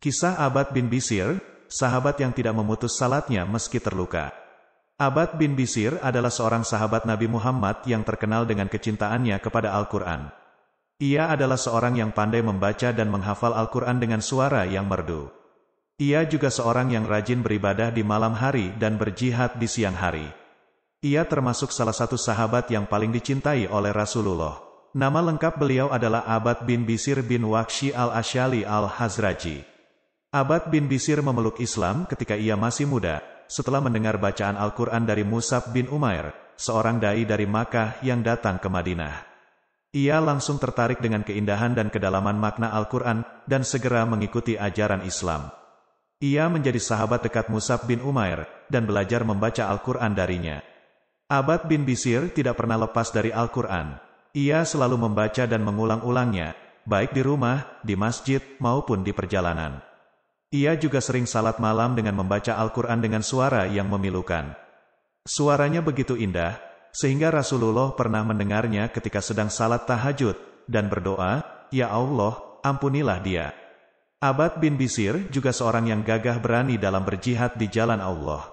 Kisah Abad bin Bisir, sahabat yang tidak memutus salatnya meski terluka. Abad bin Bisir adalah seorang sahabat Nabi Muhammad yang terkenal dengan kecintaannya kepada Al-Quran. Ia adalah seorang yang pandai membaca dan menghafal Al-Quran dengan suara yang merdu. Ia juga seorang yang rajin beribadah di malam hari dan berjihad di siang hari. Ia termasuk salah satu sahabat yang paling dicintai oleh Rasulullah. Nama lengkap beliau adalah Abad bin Bisir bin Waqshi al-Ashali al-Hazraji. Abad bin Bisir memeluk Islam ketika ia masih muda, setelah mendengar bacaan Al-Quran dari Musab bin Umair, seorang da'i dari Makkah yang datang ke Madinah. Ia langsung tertarik dengan keindahan dan kedalaman makna Al-Quran, dan segera mengikuti ajaran Islam. Ia menjadi sahabat dekat Musab bin Umair, dan belajar membaca Al-Quran darinya. Abad bin Bisir tidak pernah lepas dari Al-Quran. Ia selalu membaca dan mengulang-ulangnya, baik di rumah, di masjid, maupun di perjalanan. Ia juga sering salat malam dengan membaca Al-Quran dengan suara yang memilukan. Suaranya begitu indah, sehingga Rasulullah pernah mendengarnya ketika sedang salat tahajud, dan berdoa, Ya Allah, ampunilah dia. Abad bin Bisir juga seorang yang gagah berani dalam berjihad di jalan Allah.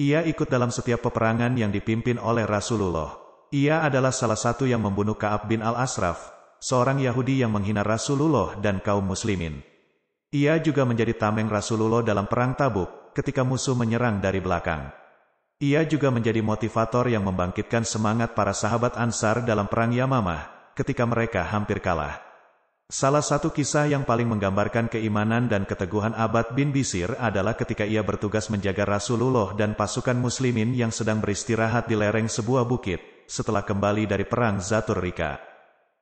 Ia ikut dalam setiap peperangan yang dipimpin oleh Rasulullah. Ia adalah salah satu yang membunuh Ka'ab bin Al-Asraf, seorang Yahudi yang menghina Rasulullah dan kaum muslimin. Ia juga menjadi tameng Rasulullah dalam perang Tabuk, ketika musuh menyerang dari belakang. Ia juga menjadi motivator yang membangkitkan semangat para sahabat Ansar dalam perang Yamamah, ketika mereka hampir kalah. Salah satu kisah yang paling menggambarkan keimanan dan keteguhan Abad bin Bisir adalah ketika ia bertugas menjaga Rasulullah dan pasukan muslimin yang sedang beristirahat di lereng sebuah bukit, setelah kembali dari perang Zatur Rika.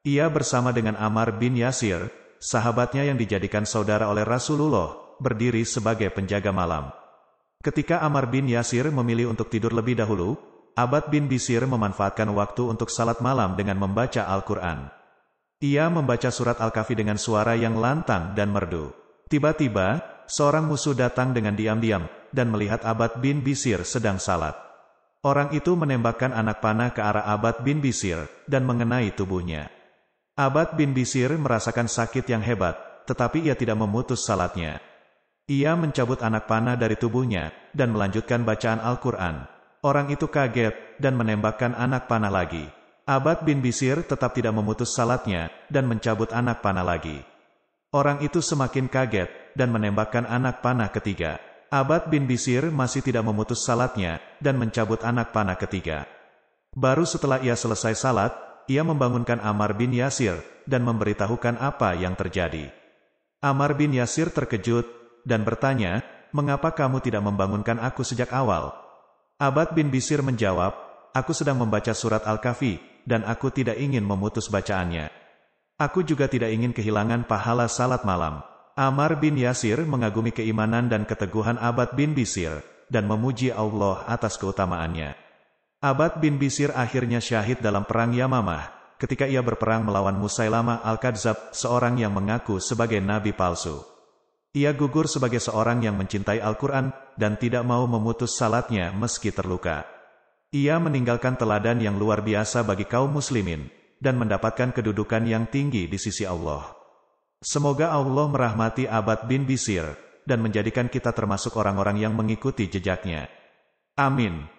Ia bersama dengan Amar bin Yasir, sahabatnya yang dijadikan saudara oleh Rasulullah, berdiri sebagai penjaga malam. Ketika Amar bin Yasir memilih untuk tidur lebih dahulu, Abad bin Bisir memanfaatkan waktu untuk salat malam dengan membaca Al-Quran. Ia membaca surat Al-Kahfi dengan suara yang lantang dan merdu. Tiba-tiba, seorang musuh datang dengan diam-diam, dan melihat Abad bin Bisir sedang salat. Orang itu menembakkan anak panah ke arah Abad bin Bisir, dan mengenai tubuhnya. Abad bin Bisir merasakan sakit yang hebat, tetapi ia tidak memutus salatnya. Ia mencabut anak panah dari tubuhnya, dan melanjutkan bacaan Al-Quran. Orang itu kaget, dan menembakkan anak panah lagi. Abad bin Bisir tetap tidak memutus salatnya, dan mencabut anak panah lagi. Orang itu semakin kaget, dan menembakkan anak panah ketiga. Abad bin Bisir masih tidak memutus salatnya, dan mencabut anak panah ketiga. Baru setelah ia selesai salat, ia membangunkan Amar bin Yasir dan memberitahukan apa yang terjadi. Amar bin Yasir terkejut dan bertanya, "Mengapa kamu tidak membangunkan aku sejak awal?" Abad bin Bisir menjawab, "Aku sedang membaca surat Al-Kahfi dan aku tidak ingin memutus bacaannya. Aku juga tidak ingin kehilangan pahala salat malam." Amar bin Yasir mengagumi keimanan dan keteguhan Abad bin Bisir dan memuji Allah atas keutamaannya. Abad bin Bisir akhirnya syahid dalam perang Yamamah, ketika ia berperang melawan Musailama Al-Kadzab, seorang yang mengaku sebagai nabi palsu. Ia gugur sebagai seorang yang mencintai Al-Quran, dan tidak mau memutus salatnya meski terluka. Ia meninggalkan teladan yang luar biasa bagi kaum muslimin, dan mendapatkan kedudukan yang tinggi di sisi Allah. Semoga Allah merahmati Abad bin Bisir, dan menjadikan kita termasuk orang-orang yang mengikuti jejaknya. Amin.